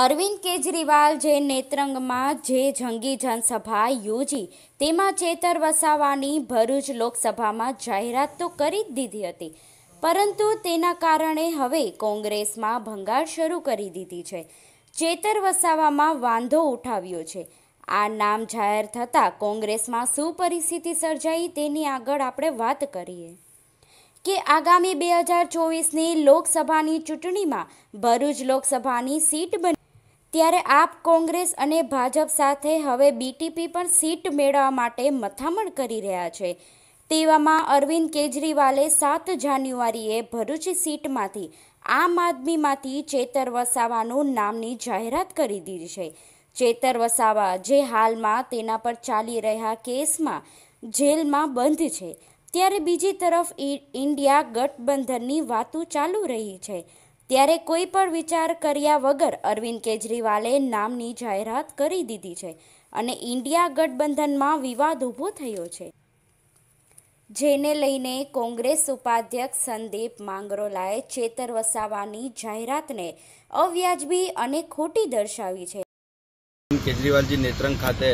અરવિંદ કેજરીવાલ જે નેત્રંગમાં જે જંગી જનસભા યોજી તેમાં ચેતર વસાવાની ભરૂચ લોકસભામાં જાહેરાત તો કરી જ દીધી હતી પરંતુ તેના કારણે હવે કોંગ્રેસમાં ભંગાર શરૂ કરી દીધી છે ચેતર વસાવામાં વાંધો ઉઠાવ્યો છે આ નામ જાહેર થતાં કોંગ્રેસમાં શું પરિસ્થિતિ સર્જાઈ તેની આગળ આપણે વાત કરીએ કે આગામી બે હજાર ચોવીસની લોકસભાની ચૂંટણીમાં ભરૂચ લોકસભાની સીટ બની ત્યારે આપ કોંગ્રેસ અને ભાજપ સાથે હવે બીટીપી પણ સીટ મેળવવા માટે મથામણ કરી રહ્યા છે તેવામાં અરવિંદ કેજરીવાલે સાત જાન્યુઆરીએ ભરૂચ સીટમાંથી આમ આદમીમાંથી ચેતર વસાવાનું નામની જાહેરાત કરી દીધી છે ચેતર વસાવા જે હાલમાં તેના પર ચાલી રહ્યા કેસમાં જેલમાં બંધ છે ત્યારે બીજી તરફ ઇન્ડિયા ગઠબંધનની વાતો ચાલુ રહી છે ત્યારે કોઈ પણ વિચાર કર્યા વગર અરવિંદ કેજરીવાલે નામની જાહેરાત કરી દીધી છે અને ઇન્ડિયા ગઠબંધનમાં વિવાદ ઊભો થયો છે જેને લઈને કોંગ્રેસ ઉપાધ્યક્ષ સંદીપ માંગરોલાએ ચેતર વસાવાની જાહેરાતને અવ્યાજબી અને ખોટી દર્શાવી છે કેજરીવાલજી નેત્રંગ ખાતે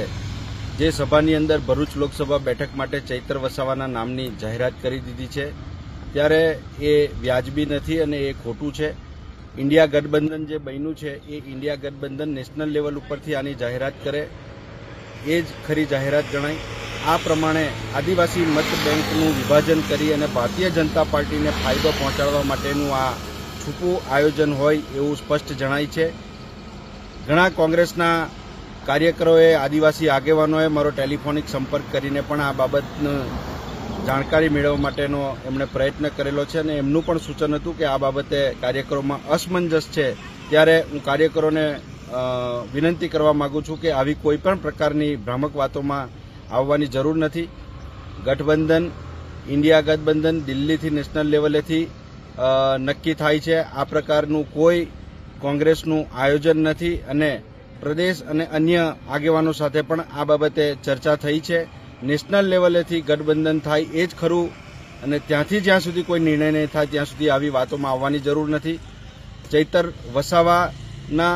જે સભાની અંદર ભરૂચ લોકસભા બેઠક માટે ચૈતર વસાવાના નામની જાહેરાત કરી દીધી છે ત્યારે એ વ્યાજબી નથી અને એ ખોટું છે ઇન્ડિયા ગઠબંધન જે બન્યું છે એ ઇન્ડિયા ગઠબંધન નેશનલ લેવલ ઉપરથી આની જાહેરાત કરે એ જ ખરી જાહેરાત ગણાય આ પ્રમાણે આદિવાસી મત બેંકનું વિભાજન કરી અને ભારતીય જનતા પાર્ટીને ફાયદો પહોંચાડવા માટેનું આ છૂપું આયોજન હોય એવું સ્પષ્ટ જણાય છે ઘણા કોંગ્રેસના કાર્યકરોએ આદિવાસી આગેવાનોએ મારો ટેલિફોનિક સંપર્ક કરીને પણ આ બાબતનું જાણકારી મેળવવા માટેનો એમણે પ્રયત્ન કરેલો છે અને એમનું પણ સૂચન હતું કે આ બાબતે કાર્યકરોમાં અસમંજસ છે ત્યારે હું કાર્યકરોને વિનંતી કરવા માગું છું કે આવી કોઈપણ પ્રકારની ભ્રામક વાતોમાં આવવાની જરૂર નથી ગઠબંધન ઇન્ડિયા ગઠબંધન દિલ્હીથી નેશનલ લેવલેથી નક્કી થાય છે આ પ્રકારનું કોઈ કોંગ્રેસનું આયોજન નથી અને પ્રદેશ અને અન્ય આગેવાનો સાથે પણ આ બાબતે ચર્ચા થઈ છે નેશનલ લેવલેથી ગઠબંધન થાય એ જ ખરું અને ત્યાંથી જ્યાં સુધી કોઈ નિર્ણય નહીં થાય ત્યાં સુધી આવી વાતોમાં આવવાની જરૂર નથી ચૈતર વસાવાના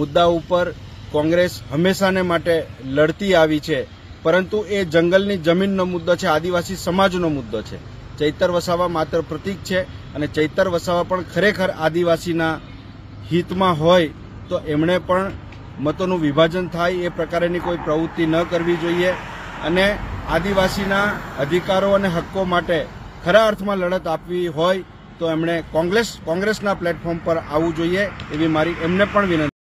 મુદ્દા ઉપર કોંગ્રેસ હંમેશાને માટે લડતી આવી છે પરંતુ એ જંગલની જમીનનો મુદ્દો છે આદિવાસી સમાજનો મુદ્દો છે ચૈતર વસાવા માત્ર પ્રતિક છે અને ચૈતર વસાવા પણ ખરેખર આદિવાસીના હિતમાં હોય તો એમણે પણ મતોનું વિભાજન થાય એ પ્રકારેની કોઈ પ્રવૃત્તિ ન કરવી જોઈએ અને આદિવાસીના અધિકારો અને હક્કો માટે ખરા અર્થમાં લડત આપવી હોય તો એમણે કોંગ્રેસ કોંગ્રેસના પ્લેટફોર્મ પર આવવું જોઈએ એવી મારી એમને પણ વિનંતી